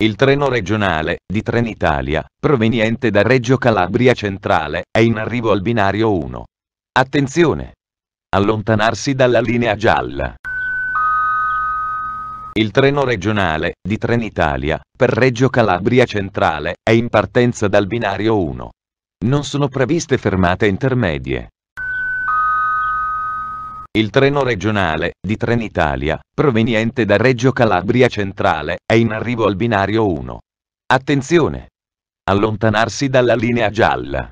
Il treno regionale, di Trenitalia, proveniente da Reggio Calabria Centrale, è in arrivo al binario 1. Attenzione! Allontanarsi dalla linea gialla. Il treno regionale, di Trenitalia, per Reggio Calabria Centrale, è in partenza dal binario 1. Non sono previste fermate intermedie. Il treno regionale, di Trenitalia, proveniente da Reggio Calabria Centrale, è in arrivo al binario 1. Attenzione! Allontanarsi dalla linea gialla.